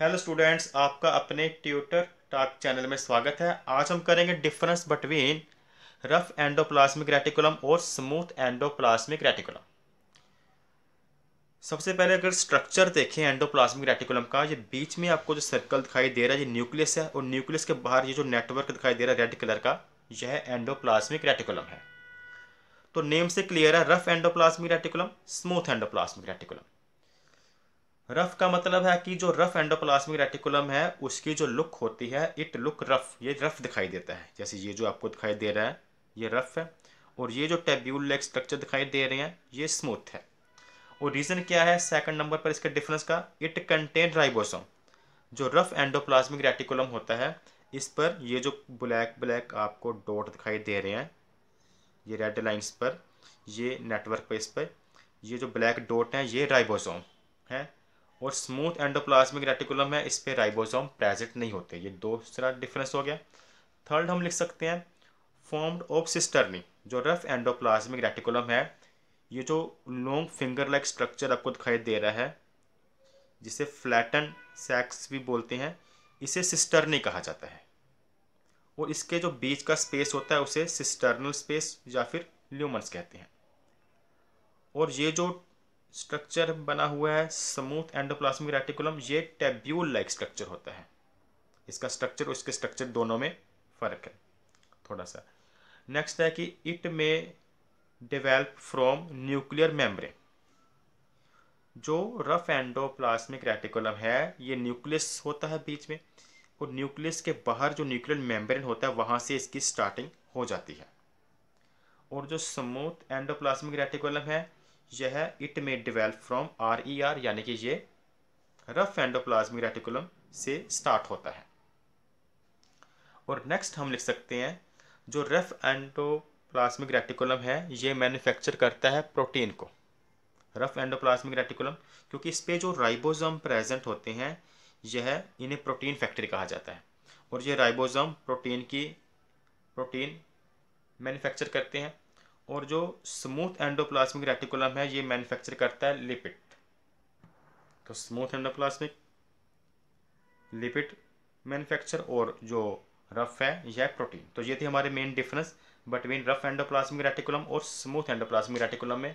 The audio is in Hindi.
हेलो स्टूडेंट्स आपका अपने ट्यूटर टाक चैनल में स्वागत है आज हम करेंगे difference between rough endoplasmic reticulum और स्मूथ एंडोप्लास्मिक रेटिकुलम सबसे पहले अगर स्ट्रक्चर देखें एंडोप्लास्मिक रेटिकुलम का ये बीच में आपको जो सर्कल दिखाई दे रहा है ये न्यूक्लियस है और न्यूक्लियस के बाहर ये जो नेटवर्क दिखाई दे रहा है रेड कलर का यह एंडोप्लाज्मिक रेटिकुलम है तो नेम से क्लियर है rough endoplasmic reticulum smooth endoplasmic reticulum rough का मतलब है कि जो रफ एंडोप्लाज्मिक रेटिकुलम है उसकी जो लुक होती है इट लुक रफ ये रफ दिखाई देता है जैसे ये जो आपको दिखाई दे रहा है ये रफ है और ये जो टेब्यूल लेग स्ट्रक्चर दिखाई दे रहे हैं ये स्मूथ है और रीज़न क्या है सेकंड नंबर पर इसके डिफरेंस का इट कंटेन राइबोसोम जो रफ एंडोप्लाज्मिक रेटिकुलम होता है इस पर ये जो ब्लैक ब्लैक आपको डॉट दिखाई दे रहे हैं ये रेड लाइंस पर ये नेटवर्क पर इस पर ये जो ब्लैक डॉट हैं ये राइबोसोम है और स्मूथ एंडोप्लाज्मिक रेटिकुलम है इस पर राइबोसोम प्रेजेंट नहीं होते ये दूसरा डिफरेंस हो गया थर्ड हम लिख सकते हैं फॉर्म्ड ऑफ सिस्टर्नी जो रफ एंडोप्लाज्मिक रेटिकुलम है ये जो लॉन्ग फिंगर लाइक स्ट्रक्चर आपको दिखाई दे रहा है जिसे फ्लैटन सेक्स भी बोलते हैं इसे सिस्टर्नी कहा जाता है और इसके जो बीच का स्पेस होता है उसे सिस्टर्नल स्पेस या फिर ल्यूमन्स कहते हैं और ये जो स्ट्रक्चर बना हुआ है स्मूथ एंडोप्लाज्मिक रेटिकुलम ये टेब्यूल लाइक स्ट्रक्चर होता है इसका स्ट्रक्चर और इसके स्ट्रक्चर दोनों में फ़र्क है थोड़ा सा नेक्स्ट है कि it may develop from nuclear membrane जो रफ एंडोप्लास्मिक रेटिकुलम है ये न्यूक्लियस होता है बीच में और न्यूक्लियस के बाहर जो न्यूक्लियर मेम्ब्रेन होता है वहाँ से इसकी स्टार्टिंग हो जाती है और जो स्मूथ एंडोप्लास्मिक रेटिकुलम है यह it may develop from R E R यानी कि ये रफ एंडोप्लाज्मिक रेटिकुलम से स्टार्ट होता है और नेक्स्ट हम लिख सकते हैं जो रफ एंडोप्लाज्मिक रेटिकुलम है ये मैन्युफैक्चर करता है प्रोटीन को रफ एंडोप्लाज्मिक रेटिकुलम क्योंकि इस पर जो राइबोजम प्रेजेंट होते हैं यह है, इन्हें प्रोटीन फैक्ट्री कहा जाता है और ये राइबोजम प्रोटीन की प्रोटीन मैन्युफैक्चर करते हैं और जो स्मूथ एंडोप्लाज्मिक रेटिकुलम है ये मैन्युफैक्चर करता है लिपिड तो स्मूथ एंडोप्लाज्मिक लिपिड मैन्युफैक्चर और जो रफ है यह प्रोटीन तो ये थे हमारे main difference between rough endoplasmic reticulum और स्मूथ एंडोप्लाज्मिक रेटिकुलम में